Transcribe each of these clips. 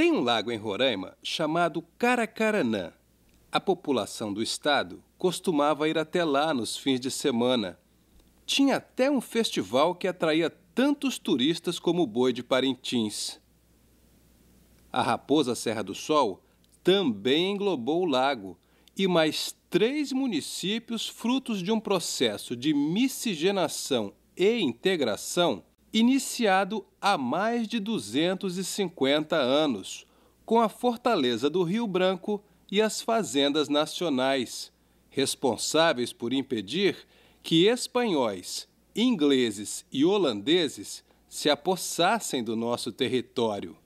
Tem um lago em Roraima chamado Caracaranã. A população do estado costumava ir até lá nos fins de semana. Tinha até um festival que atraía tantos turistas como o boi de Parintins. A raposa Serra do Sol também englobou o lago e mais três municípios frutos de um processo de miscigenação e integração iniciado há mais de 250 anos, com a fortaleza do Rio Branco e as fazendas nacionais, responsáveis por impedir que espanhóis, ingleses e holandeses se apossassem do nosso território.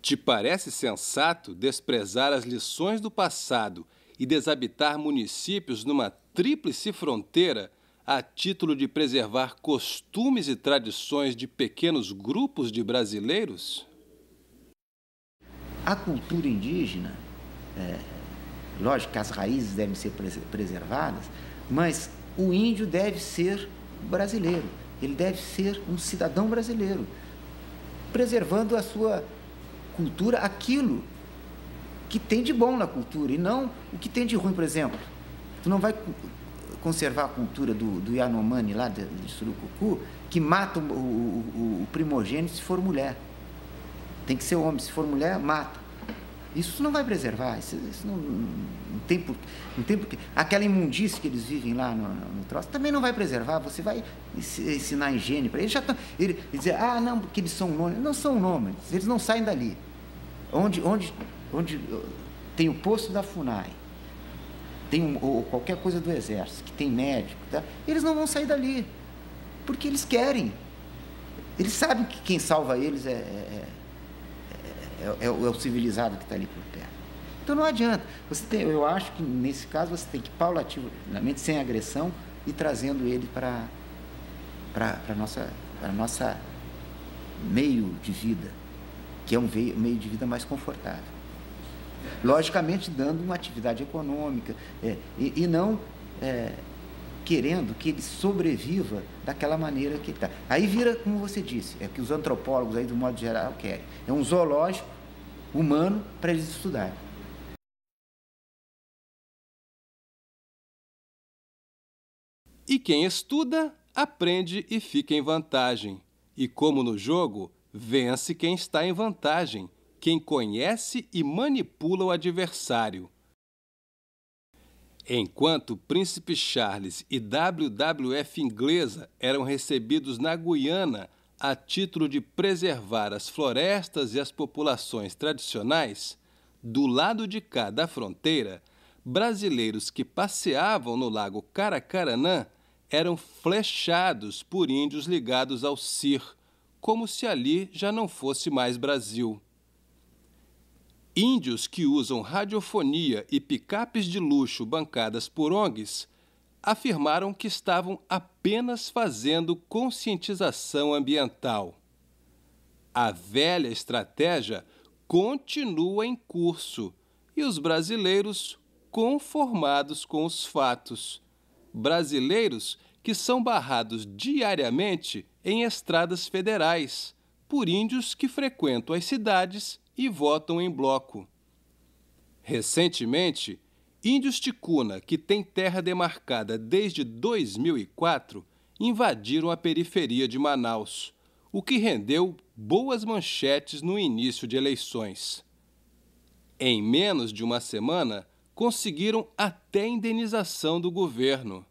Te parece sensato desprezar as lições do passado e desabitar municípios numa tríplice fronteira a título de preservar costumes e tradições de pequenos grupos de brasileiros? A cultura indígena, é, lógico que as raízes devem ser preservadas, mas o índio deve ser brasileiro, ele deve ser um cidadão brasileiro, preservando a sua cultura, aquilo que tem de bom na cultura e não o que tem de ruim, por exemplo. Tu não vai conservar a cultura do, do Yanomami lá de, de Surucucu, que mata o, o, o primogênito se for mulher. Tem que ser homem, se for mulher, mata. Isso não vai preservar, isso, isso não, não, tem por, não tem porquê. Aquela imundícia que eles vivem lá no, no, troço também não vai preservar, você vai ensinar higiene para eles. Já tão, ele, dizer, ah, não, porque eles são nômades. Não são nômades, eles não saem dali. Onde, onde, onde eh, tem o posto da FUNAI, tem ou qualquer coisa do exército, que tem médico, tá? eles não vão sair dali, porque eles querem. Eles sabem que quem salva eles é, é, é, é o civilizado que está ali por perto. Então não adianta. Você tem, eu acho que nesse caso você tem que paulativamente, sem agressão, e trazendo ele para a nossa, pra nossa meio de vida, que é um meio de vida mais confortável. Logicamente, dando uma atividade econômica é, e, e, não é, querendo que ele sobreviva daquela maneira que ele está. Aí vira, como você disse, é que os antropólogos, aí, do modo geral, querem. É um zoológico humano para eles estudarem. E quem estuda, aprende e fica em vantagem. E como no jogo, vence quem está em vantagem quem conhece e manipula o adversário. Enquanto Príncipe Charles e WWF inglesa eram recebidos na Guiana a título de preservar as florestas e as populações tradicionais, do lado de cá da fronteira, brasileiros que passeavam no lago Caracaranã eram flechados por índios ligados ao CIR, como se ali já não fosse mais Brasil. Índios que usam radiofonia e picapes de luxo bancadas por ONGs afirmaram que estavam apenas fazendo conscientização ambiental. A velha estratégia continua em curso e os brasileiros conformados com os fatos. Brasileiros que são barrados diariamente em estradas federais por índios que frequentam as cidades e votam em bloco. Recentemente, índios ticuna, que tem terra demarcada desde 2004, invadiram a periferia de Manaus, o que rendeu boas manchetes no início de eleições. Em menos de uma semana, conseguiram até indenização do governo.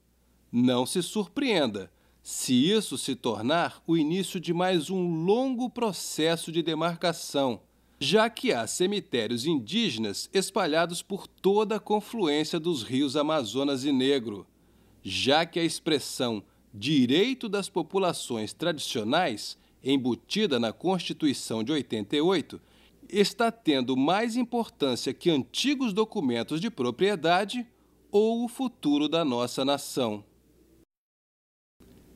Não se surpreenda se isso se tornar o início de mais um longo processo de demarcação já que há cemitérios indígenas espalhados por toda a confluência dos rios Amazonas e Negro, já que a expressão direito das populações tradicionais, embutida na Constituição de 88, está tendo mais importância que antigos documentos de propriedade ou o futuro da nossa nação.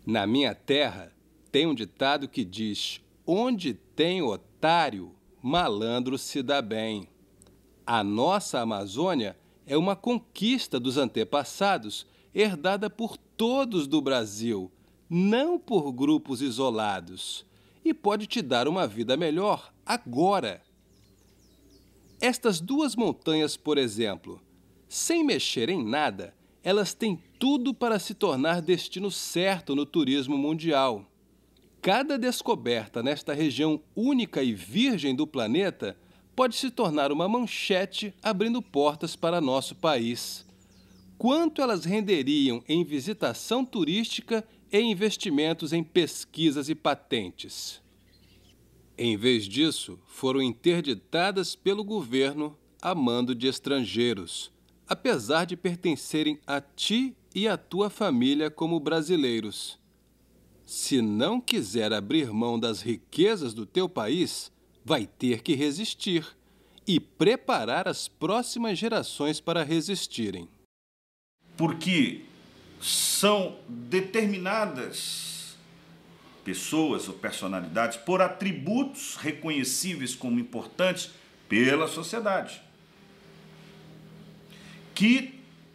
Na minha terra, tem um ditado que diz: onde tem otário, malandro se dá bem. A nossa Amazônia é uma conquista dos antepassados, herdada por todos do Brasil, não por grupos isolados, e pode te dar uma vida melhor agora. Estas duas montanhas, por exemplo, sem mexer em nada, elas têm tudo para se tornar destino certo no turismo mundial. Cada descoberta nesta região única e virgem do planeta pode se tornar uma manchete abrindo portas para nosso país. Quanto elas renderiam em visitação turística e investimentos em pesquisas e patentes? Em vez disso, foram interditadas pelo governo a mando de estrangeiros, apesar de pertencerem a ti e à tua família como brasileiros. Se não quiser abrir mão das riquezas do teu país, vai ter que resistir e preparar as próximas gerações para resistirem. Porque são determinadas pessoas ou personalidades por atributos reconhecíveis como importantes pela sociedade que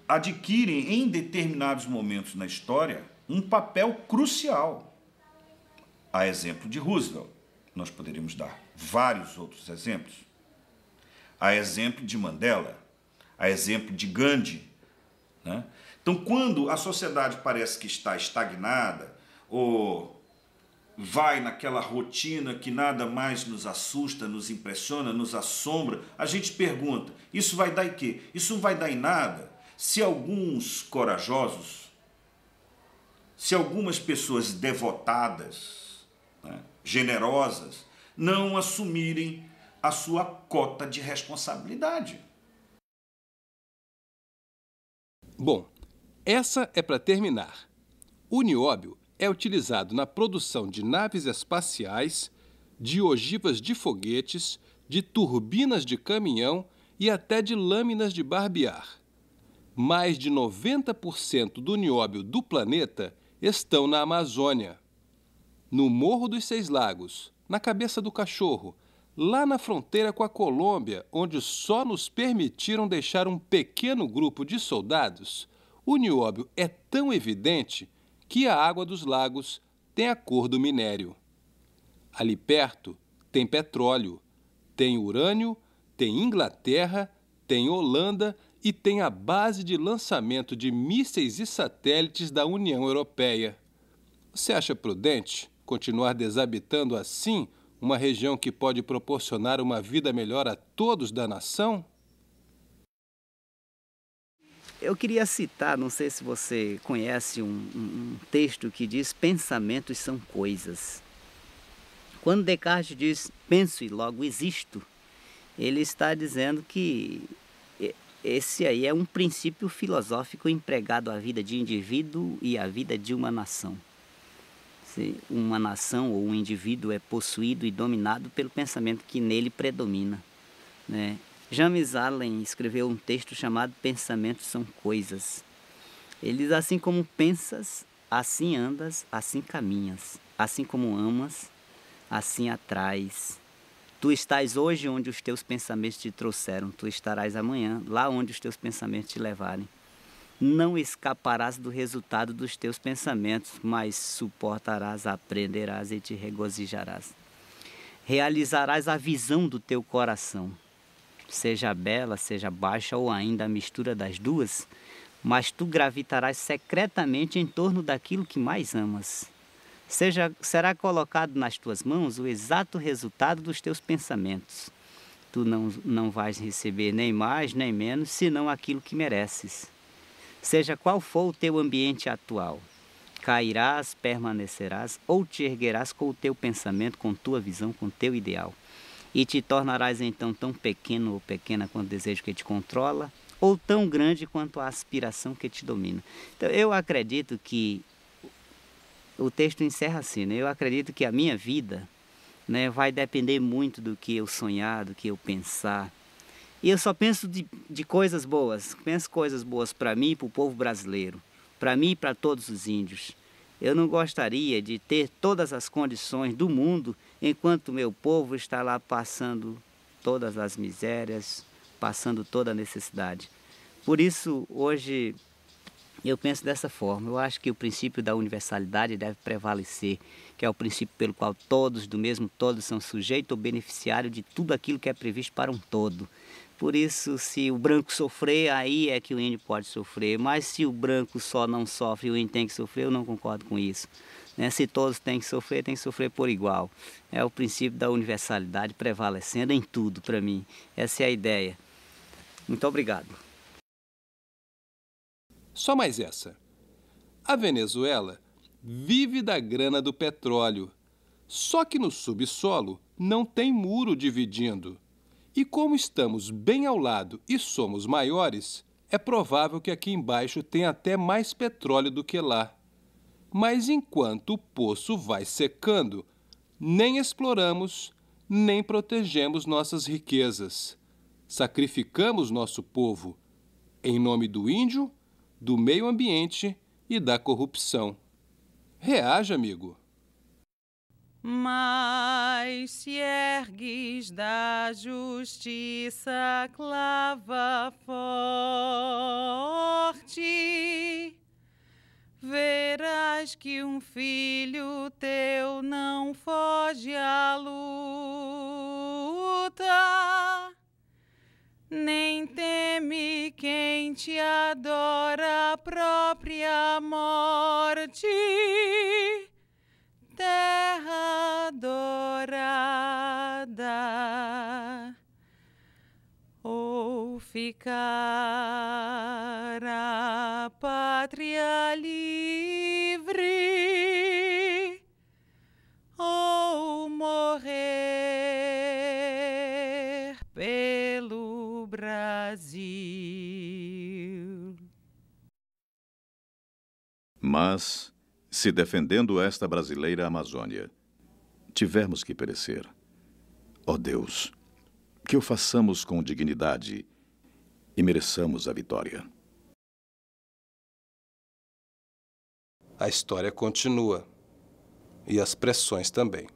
adquirem em determinados momentos na história um papel crucial a exemplo de Roosevelt. Nós poderíamos dar vários outros exemplos. A exemplo de Mandela, a exemplo de Gandhi. Né? Então, quando a sociedade parece que está estagnada ou vai naquela rotina que nada mais nos assusta, nos impressiona, nos assombra, a gente pergunta: isso vai dar em quê? Isso não vai dar em nada. Se alguns corajosos, se algumas pessoas devotadas, né, generosas, não assumirem a sua cota de responsabilidade. Bom, essa é para terminar. O nióbio é utilizado na produção de naves espaciais, de ogivas de foguetes, de turbinas de caminhão e até de lâminas de barbear. Mais de 90% do nióbio do planeta estão na Amazônia no Morro dos Seis Lagos, na Cabeça do Cachorro, lá na fronteira com a Colômbia, onde só nos permitiram deixar um pequeno grupo de soldados, o nióbio é tão evidente que a água dos lagos tem a cor do minério. Ali perto tem petróleo, tem urânio, tem Inglaterra, tem Holanda e tem a base de lançamento de mísseis e satélites da União Europeia. Você acha prudente? Continuar desabitando assim uma região que pode proporcionar uma vida melhor a todos da nação? Eu queria citar, não sei se você conhece um, um, texto que diz: pensamentos são coisas. Quando Descartes diz penso e logo existo, ele está dizendo que esse aí é um princípio filosófico empregado à vida de indivíduo e à vida de uma nação se uma nação ou um indivíduo é possuído e dominado pelo pensamento que nele predomina. Né? James Allen escreveu um texto chamado Pensamentos são coisas. Eles assim como pensas, assim andas, assim caminhas, assim como amas, assim atrás. Tu estás hoje onde os teus pensamentos te trouxeram, tu estarás amanhã lá onde os teus pensamentos te levarem não escaparás do resultado dos teus pensamentos, mas suportarás, aprenderás e te regozijarás. Realizarás a visão do teu coração, seja bela, seja baixa ou ainda a mistura das duas, mas tu gravitarás secretamente em torno daquilo que mais amas. Seja, será colocado nas tuas mãos o exato resultado dos teus pensamentos. Tu não, não vais receber nem mais nem menos, senão aquilo que mereces Seja qual for o teu ambiente atual, cairás, permanecerás ou te erguerás com o teu pensamento, com tua visão, com teu ideal. E te tornarás então tão pequeno ou pequena quanto o desejo que te controla, ou tão grande quanto a aspiração que te domina. Então, eu acredito que o texto encerra assim, né? Eu acredito que a minha vida, né, vai depender muito do que eu sonhar, do que eu pensar, e eu só penso de, de coisas boas, penso coisas boas para mim e para o povo brasileiro, para mim e para todos os índios. Eu não gostaria de ter todas as condições do mundo enquanto meu povo está lá passando todas as misérias, passando toda a necessidade. Por isso, hoje, eu penso dessa forma. Eu acho que o princípio da universalidade deve prevalecer, que é o princípio pelo qual todos, do mesmo todo, são sujeito ou beneficiário de tudo aquilo que é previsto para um todo. Por isso, se o branco sofrer, aí é que o índio pode sofrer. Mas se o branco só não sofre e o índio tem que sofrer, eu não concordo com isso. Né? Se todos têm que sofrer, tem que sofrer por igual. É o princípio da universalidade prevalecendo em tudo para mim. Essa é a ideia. Muito obrigado. Só mais essa. A Venezuela vive da grana do petróleo. Só que no subsolo não tem muro dividindo. E como estamos bem ao lado e somos maiores, é provável que aqui embaixo tenha até mais petróleo do que lá. Mas enquanto o poço vai secando, nem exploramos, nem protegemos nossas riquezas. Sacrificamos nosso povo em nome do índio, do meio ambiente e da corrupção. Reaja, amigo! Mas se ergues da justiça clava forte, verás que um filho teu não foge à luta, nem teme quem te adora a própria morte. ficar a pátria livre ou morrer pelo Brasil. Mas, se defendendo esta brasileira Amazônia, tivermos que perecer, ó oh Deus, que o façamos com dignidade e mereçamos a vitória. A história continua e as pressões também.